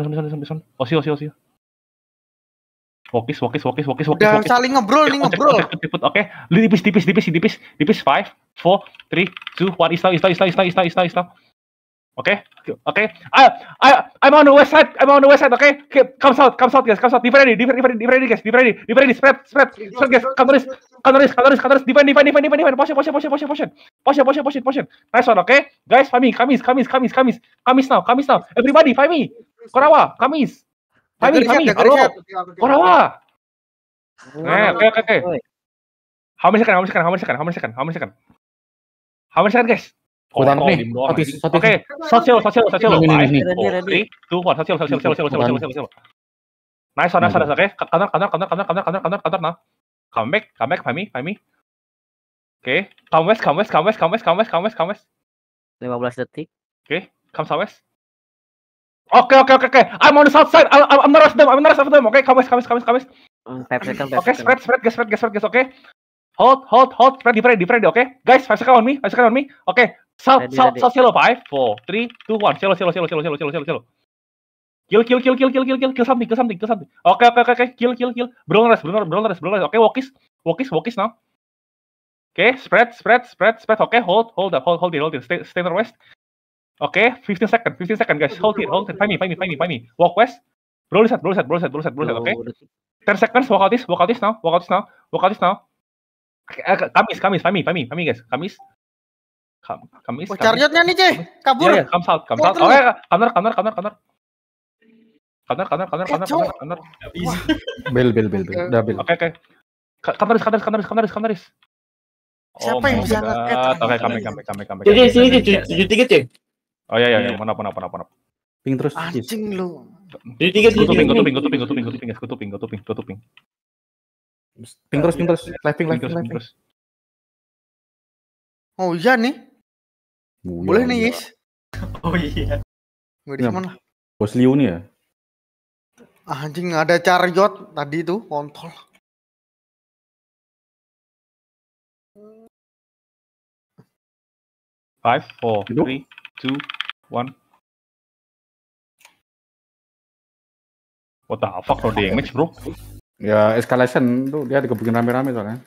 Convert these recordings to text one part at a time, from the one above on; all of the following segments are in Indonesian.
Sebentar, sebentar, sebentar, sebentar. Osio, osio, osio. Wokis, wokis, wokis, wokis, wokis. Udah saling ngebrol nih, ngebrol. Oke, okay. tipis, tipis, tipis, tipis, tipis. Five, four, three, two, one. Islam, Islam, Islam, Islam, Islam, Islam, Islam. oke oke I, I'm on the west side. I'm on the west side. oke okay. come out, come out, guys, come out. Defend, defend, defend, defend, guys, defend, defend, spread, spread, spread, guys. Counteris, counteris, counteris, counteris. Defend, defend, defend, defend, defend. posisi posisi posisi posisi, posisi posisi posisi posisi Nice one, okay, guys. Fami, Kamis, Kamis, Kamis, Kamis, Kamis now, Kamis now. Everybody, Fami, Korawa, Kamis. Kamis, Kamis. Halo. Korawa. Nah, oke oke oke. How many second? How many second? How many second? How many second? How many second? How many second, guys? Kurang nih. Oke, sosial, sosial, sosial. Ini, ini, Two, one, sosial, sosial, sosial, sosial, sosial, sosial. Nice, nice, nice, oke. Kantor, kantor, kantor, kantor, kantor, kantor, kantor, kantor, nah. Come back, come back, Fahmi, Fahmi. Oke, come west, come west, come west, come west, come west, come west, come west. 15 detik. Oke, come south west. Oke oke oke oke. I'm on the south side. I'm, I'm, I'm rush them. I'm rush them. Oke, okay, kamis kamis kamis kamis. Oke, spread spread guys spread guys spread guys. Oke. Okay. Hold hold hold. Spread different different. Oke, okay. guys. Five second on me. Five second on me. Oke. Okay. South ready, south ready. south silo Five four three two one. Silo silo silo silo silo silo silo Kill kill kill kill kill kill kill kill something kill something kill something. Oke okay, oke okay, oke okay. kill kill kill. Brawlers rest brawlers rest. Oke, okay, walkies walkies walkies now. Oke, okay, spread spread spread spread. Oke, okay, hold hold up hold hold it hold it. Stay, stay northwest. Oke, okay, 15 second, 15 second guys. Hold it, hold it. Find me, find me, find me, find me. Walk west. Bro reset, bro reset, bro reset, bro reset, bro reset, oke? Okay? 10 seconds, walk out this, walk out this now, walk out this now, walk out this now. Eh, kamis, Kamis, find me, find me, find me guys. Kamis. Kam, Kamis. Oh, nih, Jay. Kabur. Iya, yeah, yeah, come out, come out. Oke, oh, iya, iya. Kamar, kanar, kanar, kanar. Kanar, kanar, kanar, eh, kanar, kanar, kanar. Bel, bel, bel, bel. Udah, bel. Oke, oke. Kamaris, kamaris, kamaris, kamaris, kamaris. Siapa yang oh bisa ngangkat? Oke, kami, kami, kami, kami. Jadi, sini, sini, sini, sini, Oh iya iya, mana iya. Iya. mana mana mana. Ping terus. Anjing lu. Di tiga tiga. Kuping ping, kuping ping, kuping ping, kuping ping, kuping. Ping terus ping terus. live ping terus, ping terus. Oh iya nih. Oh, iya, Boleh nih, Yes. Oh iya. Gue di mana? Bos Liu nih ya. Anjing ada chariot tadi itu kontol. Five, four, three, two, one. What the fuck no damage bro? Ya escalation tuh dia dikebukin rame-rame soalnya.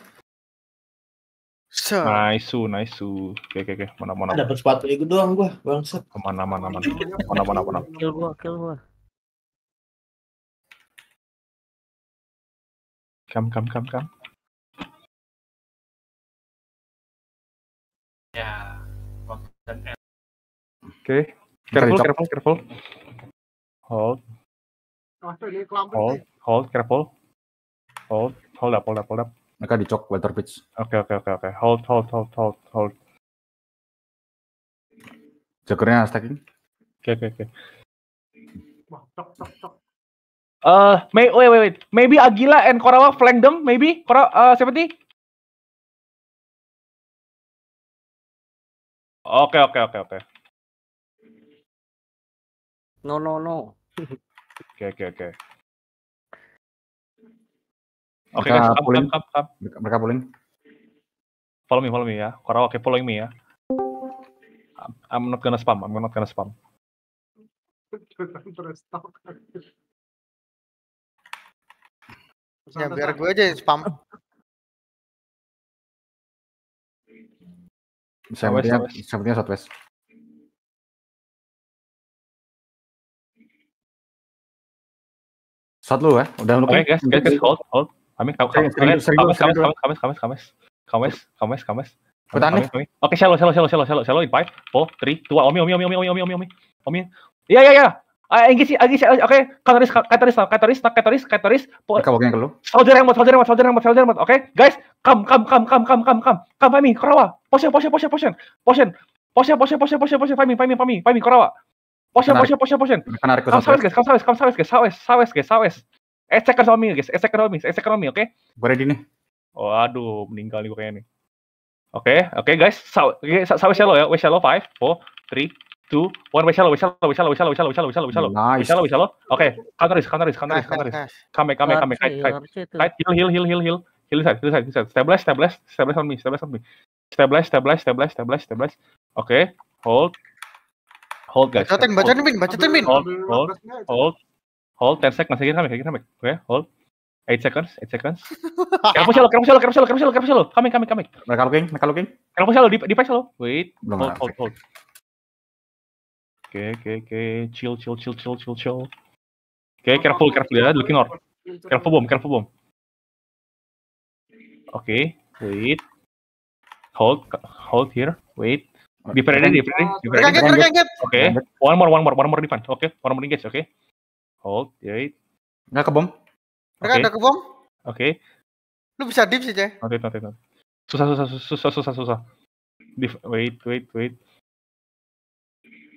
So. Nice, nice. Oke, oke, oke. Mana mana. Dapat sepatu itu doang gua, bangsat. Mana mana mana. Mana mana mana. Kill gua, kill gua. Kam kam kam kam. Ya, dan Okay. Careful, careful, careful. Hold. Hold, hold, careful. Hold, hold up, hold up, hold up. Mereka dicok weather Pitch. Oke, okay, oke, okay, oke, okay, oke. Okay. Hold, hold, hold, hold, hold. Jokernya stacking. Oke, okay, oke, okay, oke. Okay. Uh, eh, may, wait, wait, wait. Maybe Agila and Korawa flank them. Maybe Kora, uh, eh, seventy. Oke, okay, oke, okay, oke, okay, oke. Okay. No no no. Oke oke oke. Oke Mereka pulling. Follow me, follow me ya. Korawa, okay, follow me ya. I'm not gonna spam, I'm not gonna spam. Ya biar gue aja yang spam. Sepertinya, sepertinya Southwest. Satu lu ya? Udah lu Oke, guys, guys, guys, hold, hold. Kami kamis, kamis, kamis, kamis, kamis, kamis, kamis, kamis, kamis. Pertanyaan. Oke, shallow, shallow, shallow, shallow, shallow. In five, four, three, two, one. Omi, omi, omi, omi, omi, omi, omi, omi, omi. Iya, iya, iya. Enggis, ah, Enggis, oke. Kataris, kataris, kataris, kataris, kataris. Kamu yang kelu. Soldier remote, soldier remote, soldier remote, soldier remote. Oke, guys, come, come, come, come, come, come, come, come, Fami, Korawa, potion, potion, potion, potion, potion, potion, potion, potion, potion, potion, Fami, Fami, Fami, Fami, Korawa. Potion, potion, potion, potion. Kanan Kamu sabes, guys. Kamu sabes, kamu sabes, guys. Sabes, sabes, guys. Sabes. Eh, kan suami, guys. Eh, kan eh, Ecek ekonomi, kan suami, oke? Okay? ready nih. Oh, aduh, meninggal nih gue kayaknya nih. Oke, okay, oke okay, guys. Saw, saw shallow ya. We shallow 5, 4, 3, 2, 1. We shallow, we shallow, we shallow, we shallow, we shallow, we shallow, we shallow, we shallow. Nice. We shallow, we shallow. Oke, okay. counter is, counter is, counter is, counter is. Come back, come back, come back. Kite, kite. Kite, heal, heal, heal, heal, heal. Heal side, heal side, heal side. Stabilize, stabilize, stabilize on me, stabilize on me. Stabilize, stabilize, stabilize, stabilize, stabilize. Oke, okay. hold hold guys. Bacotin, bacotin, baca bacotin, Min. Hold, hold, hold, hold, 10 seconds. masih kita kami, kita kami. Oke, hold. 8 seconds, 8 seconds. Kenapa sih lo? Kenapa sih lo? Kenapa sih lo? Kenapa sih lo? Kenapa sih lo? Kami, kami, kami. Mereka looking, mereka looking. Kenapa sih lo? Di, di lo? Wait, Belum hold, hold, hold. Oke, oke, oke. Chill, chill, chill, chill, chill, chill. Oke, okay, careful, careful ya. Looking north. Careful bom, careful bom. Oke, okay, wait. Hold, hold here. Wait. Different range, different range, different Oke, okay. one more, one more, one more defense. Oke, okay. one more engage, oke. Okay. Hold, wait. Nggak kebom. Mereka ada kebom. Oke. Lu bisa deep sih, cek. Nanti, nanti, nanti. Susah, susah, susah, susah, susah. Div, wait, wait, wait.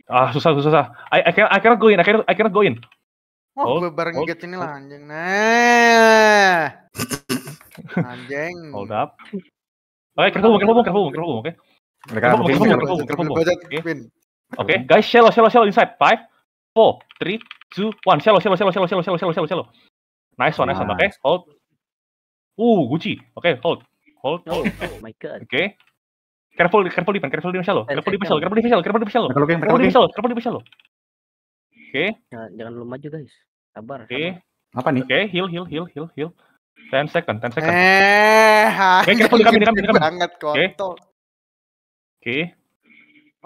Ah, susah, susah, susah. I, I, cannot, I cannot go in, I cannot, I cannot go in. Oh, gue bareng oh. hold, ini lah, anjing. Nah. anjing. Hold up. Oke, okay, kerfum, kerfum, kerfum, kerfum, oke. Okay. Mereka mungkin Oke, guys, shallow, shallow, shallow inside. Five, four, three, two, one. Shallow, shallow, shallow, shallow, shallow, shallow, shallow, shallow. Nice one, nice one. Oke, hold. Uh, Gucci. Oke, okay, hold. Hold. Oh, oh my god. Oke. Okay. Careful, careful pen, careful di shallow. Careful di shallow, careful di shallow, careful di shallow. Careful di shallow, careful di shallow. Oke. Jangan lu maju, guys. Sabar. Oke. Apa nih? Oke, heal, heal, heal, heal, heal. Ten second, ten second. Eh, okay, careful, kami, kami, kami. Banget, kontol. Okay. Oke,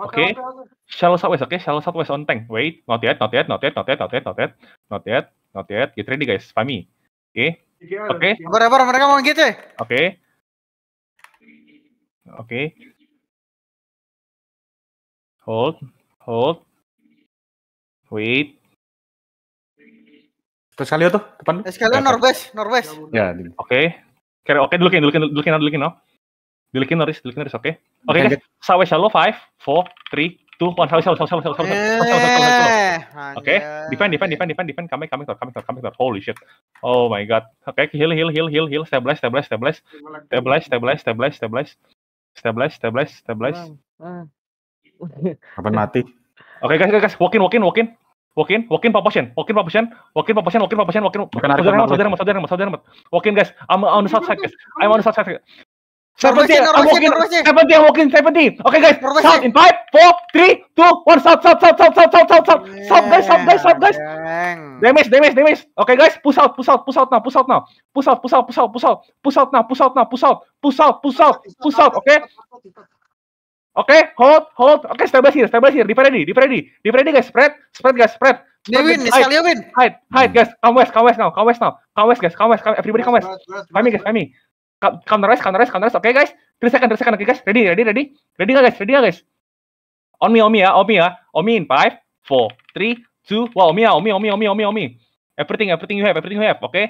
oke. Shallow oke. okay. Shallow southwest on tank. Wait, not yet, not yet, not yet, not yet, not yet, not yet, not yet, not yet. Get ready guys, Fami. Oke. Iya, oke. Berapa iya. mereka mau gitu. Eh. Oke. Oke. Hold, hold. Wait. Terus kali tuh, depan. Sekalian Norwest, Norwest. Ya, ya oke. Okay. Oke, okay, dulu, dulukin, dulu, dulukin, no. Dilikin Norris, dilikin Norris, oke. Oke okay, guys, sawe shallow 5, 4, 3, 2, 1, sawe shallow, sawe shallow, sawe shallow, Oke, defend, defend, defend, defend, defend, coming, coming, tor, coming, tor, coming, tor. Holy shit. Oh my god. Oke, okay, heal, heal, heal, heal, heal, stabilize, stabilize, stabilize, stabilize, stabilize, stabilize, stabilize, stabilize, stabilize, stabilize. Kapan mati? Oke okay, guys, guys, guys, walk in, walk in, walk in. Walkin, walkin proportion, walkin proportion, walkin proportion, walkin proportion, walkin. Saudara, saudara, saudara, saudara, saudara, walkin guys. I'm on the south side guys. I'm on the south side. Seventeen, I'm walking, seventeen, I'm walking, Okay guys, Norwegian. south in five, four, three, two, one. South, south, south, south, south, south, south, south, yeah, guys, south guys, south guys. Dang. Damage, damage, damage. Okay guys, push out, push out, push out now, push out now, push out, push out, push out, push out, push out now, push out now, push out, push out, push out, push out. Okay. Okay, hold, hold. Okay, stabilize here, stabilize here. Deep ready, deep ready, deep ready guys. Spread, spread guys, spread. They win, sekali win. Hide, hide guys. Come west, come west now, come west now, come west guys, come west, Everybody come west. Come guys, come counter rise, counter rise, counter rise. Oke okay, guys, 3 second, 3 second. Oke okay, guys, ready, ready, ready. Ready gak guys? Ready gak guys? On me, on me ya, on me ya. On me in 5, 4, 3, 2, wow, on me ya, on me, on me, on me, on me, on me. Everything, everything you have, everything you have. Oke. Okay?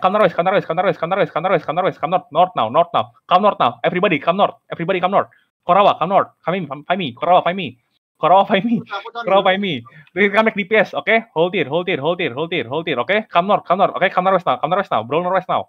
Come north, come north, come north, come north, come north, come north, come north, north now, north now, come north now, everybody, come north, everybody, come north, Korawa, come north, come in, find me, Korawa, find me, Korawa, find me, Korawa, find me, we can make DPS, okay, hold it, hold it, hold it, hold it, hold it, okay, come north, come north, okay, come north now, come north now, bro, north now,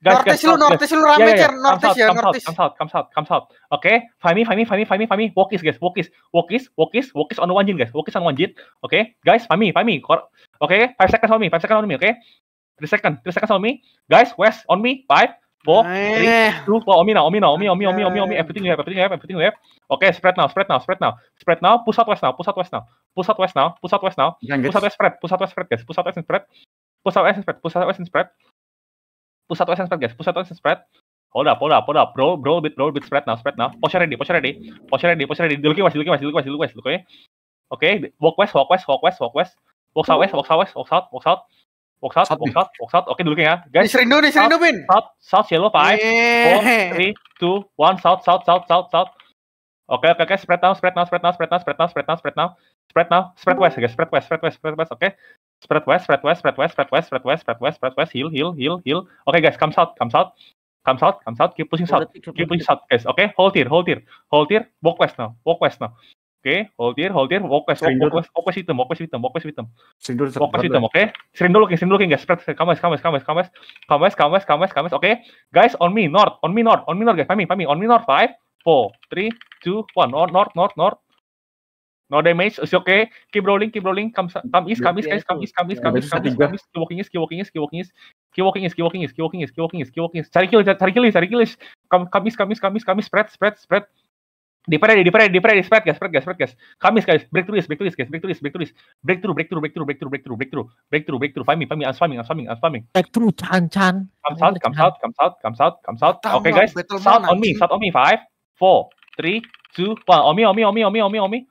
Guys, nortis guys, lu, nortis lu rame, yeah, yeah, yeah. Ya. nortis ya, nortis. Come out, come out, come out. Oke, okay. Fahmi, Fahmi, Fahmi, Fahmi, Fahmi, walkies guys, wokis, wokis, wokis, wokis on one jin guys, wokis on one jin. Oke, okay. guys, Fahmi, Fahmi, oke, okay. five seconds on me, five seconds on me, oke. Okay. Three seconds, three seconds on me, guys, west on me, five, four, three, eh. two, four, oh, on now, omi now, omi, omi, omi, omi, omi, eh. everything you have, everything you have, everything you have. Oke, okay, spread now, spread now, spread now, spread now, pusat west now, pusat west now, pusat west now, pusat west now, pusat gitu. west spread, pusat west spread guys, pusat west spread, pusat west spread, pusat west spread push satu essence spread guys, push satu essence spread. Hold up, hold up, hold up, bro, bro, bit, bro, bit spread now, spread now. Posture ready, posture ready, posture ready, posture ready. Dulu west, dulu west, dulu west, dulu west, dulu west. Oke, okay. walk west, walk west, walk west, walk west. Walk south west, walk south west, walk south, walk south. Walk south, walk south, walk south. Oke, dulu ya. Guys, serindu nih, serindu, Pin. South, south, yellow, five, four, three, two, one, south, south, south, south, south. Oke, oke, oke, spread now, spread now, spread now, spread now, spread now, spread now, spread now, spread now, spread west, guys, spread west, spread west, spread west, oke. Spread west, spread west, spread west, spread west, spread west, spread west, spread west, heal, heal, heal, heal. Oke okay, guys, come south, come south, come south, come south, keep pushing south, keep pushing south guys. Oke, okay? hold here, hold here, hold here, walk west now, walk west now. Oke, okay? hold here, hold here, walk west, walk west, walk west hitam, walk west hitam, walk west hitam. Walk west hitam, oke? Sering dulu, sering dulu guys, spread, come west, come west, come west, come west, come west, come west, come west, come west. Oke, guys, on me north, on me north, on me north guys, pami, pami, on me north five, four, three, two, one, north, north, north, north. No damage, it's okay. Keep rolling, keep rolling. Come, come east, come east, guys. Come east, come east, come east, come east, come east. Keep walking east, keep walking east, keep walking east. Keep walking east, keep walking east, keep walking east, keep walking east, keep walking east. Cari kill, cari kill, cari kill. Come, come east, come east, come east, come east. Spread, spread, spread. come diperai, come spread guys, spread guys, spread guys. is guys, east, guys, breakthrough come is come breakthrough come Breakthrough, come is come breakthrough, come breakthrough, come Find me, find me, I'm come I'm come I'm come Breakthrough, chan chan. Come south, come south, come is come south, come come Okay guys, south on me, come on me. Five, four, three, two, one. On me, on me, on me, on me, on me, on me.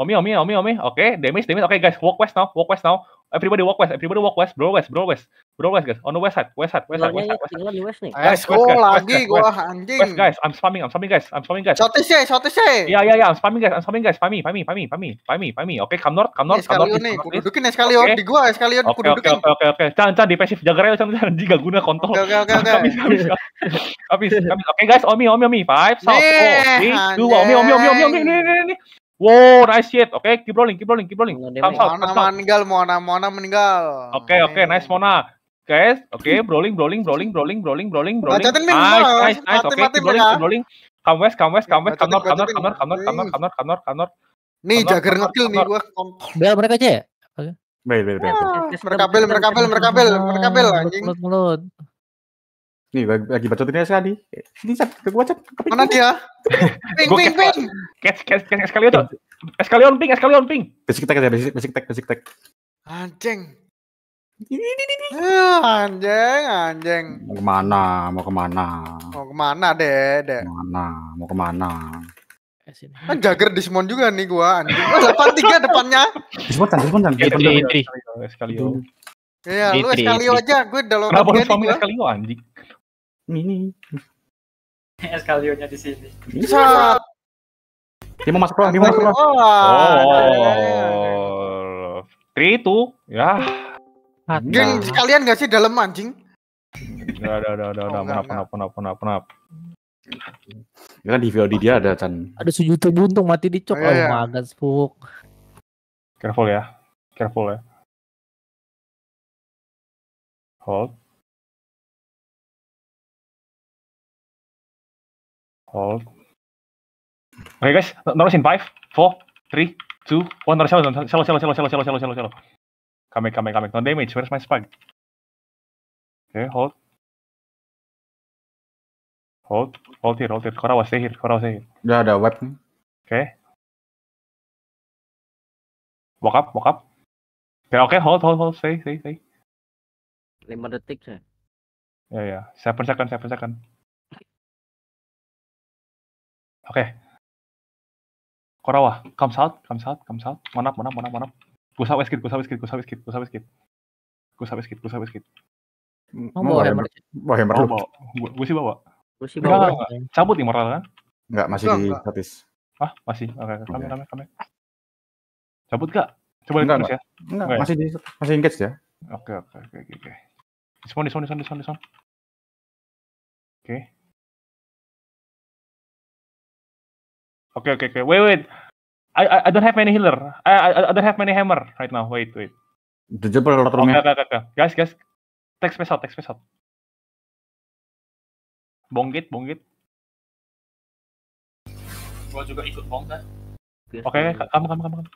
Omi, Omi, Omi, Omi. Oke, okay, damage, damage. Oke, okay, guys, walk west now, walk west now. Everybody walk west, everybody walk west, bro west, bro west, bro west, guys. On the west side, west side, west side, west side, west side. West, west, guys, west, guys, lagi gua anjing. West, guys, I'm spamming, I'm spamming, guys, I'm spamming, guys. Shotis ya, shotis ya. Iya, iya, iya, I'm spamming, guys, I'm spamming, guys. Pami, pami, pami, pami, pami, pami. Oke, come north, come north, come north. Nih, sekali Eskalion di gua, Eskalion kududukin. Oke, oke, oke. Can, can, defensif, jaga rel, can, can. Dia gak guna kontol. Oke, oke, oke. Habis, habis, habis. Oke, guys, Omi, Omi, Omi. Five, south, four, three, two, Omi, Omi, Omi, Omi, Omi, Omi, Omi, Omi, Wow, nice shit. Oke, okay, keep rolling, keep rolling, keep rolling. Thumbs out, thumbs meninggal, Mona, Mona meninggal. Oke, okay, oke, okay, nice Mona. Guys, oke, okay, rolling, rolling, rolling, rolling, brawling, brawling, brawling. Nice, nice, nice. Oke, okay, keep rolling, keep rolling. Come west, come west, come west, come north, come north, come north, come north, come north, come north, come north, come north. Nih, jager ngekill nih gua. Bel mereka aja ya? Bel, bel, bel. Ah, mereka bel, mereka bel, mereka bel, mereka bel anjing. Mulut, mulut. Nih lagi bacot ini tadi. Ini cat, ke gua cat. Mana dia? ping ping ping. Kes kes kes sekali itu. Eskalion ping, eskalion ping. Basic tag ya, basic basic tag, basic tag. Anjing. Ya, anjing, anjing. Mau kemana? Mau kemana? Mau kemana, deh, deh. Mana? Mau kemana? Eh, kan Jagger Dismon juga nih gua anjing. Oh, 83 depannya. Dismon, Dismon, Dismon. Eskalion. Iya, lu Eskalion aja, gue udah lo Kenapa lu sama Eskalion anjing? ini eskalionya di sini. Bisa. Dia mau masuk ruang, dia mau masuk Oh. Tri itu, ya. Nah. Geng, kalian gak sih dalam anjing? Udah, udah, udah, udah, udah, menap, menap, menap, menap, menap. Ya kan di VOD dia ada kan Ada sujud buntung mati dicok. Oh, iya. oh magas Careful ya. Careful ya. Hold. Hold. Oke okay, guys, nerusin 5, 4, 3, 2, 1, naruh shallow, shallow, shallow, shallow, shallow, shallow, shallow, shallow. Come back, come back, come back. No damage, where's my spike? Okay, hold. Hold, hold here, hold here. Korawa, stay here, Korawa, stay here. Gak ada weapon. Oke. Okay. Walk up, walk up. Oke, okay, oke, okay, hold, hold, hold, stay, stay, stay. 5 detik sih. Ya, ya. 7 second, 7 second. Oke. Okay. Korawa, comes out, comes out, comes out. One up, one up, one up, one up. gusa out west kid, goes out gusa kid, goes out west Mau bawa hammer. Mau hammer lu. sih bawa. Gua sih bawa. Cabut immortal kan? Enggak, masih di statis. Ah, masih. Oke, okay. kami, kami, kami. Cabut gak? Coba lihat terus ya. Enggak, okay. masih di masih engage ya. Oke, okay, oke, okay, oke, okay, oke. Okay. This one, this one, this one, this one, this one. Oke. Okay. Oke oke oke, Wait, wait. I, I, I don't have any healer. I, I, I don't have many hammer right now. Wait, wait. Jujur per okay, okay, okay, okay. Guys, guys. Text me out, text me out. Bonggit, bonggit. Gua juga ikut bong Oke, okay, kamu, kamu, kamu, kamu.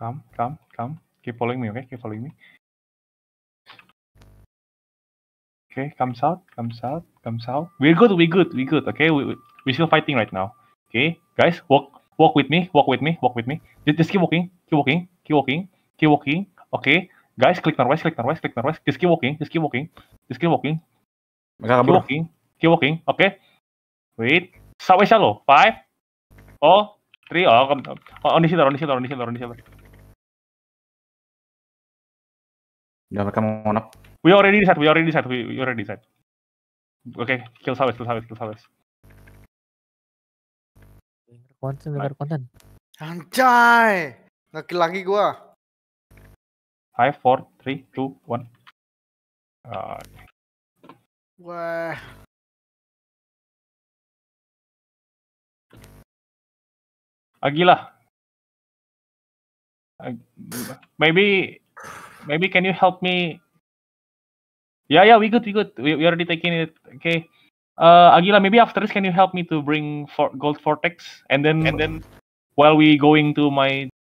Come, come, come. Keep following me, okay? Keep following me. Okay, comes out, comes out, comes out. We're good, we're good, we're good. Okay, we, we still fighting right now. Okay, guys, walk, walk with me, walk with me, walk with me. Just, just keep walking, keep walking, keep walking, keep walking. Okay, guys, click northwest, click northwest, click northwest. Just keep walking, just keep walking, just keep walking. Mereka kabur. Keep walking, keep walking. Okay, wait. Sampai shallow. Five, oh, three. Oh, on the shoulder, on the shoulder, on the shoulder, on the shoulder. Udah mereka mau nap. We already decide. We already decide. We, we already decide. Oke, okay, kill Sawes, kill Sawes, kill Sawes. Konten, dengar konten. Anjay! Ngekill lagi gua. 5, 4, 3, 2, 1. Uh. Wah. Agilah. Ag maybe, maybe can you help me Yeah, yeah, we good, we good. We, we already taking it. Okay. Uh, Aguila, maybe after this, can you help me to bring for Gold Vortex and then and then while we going to my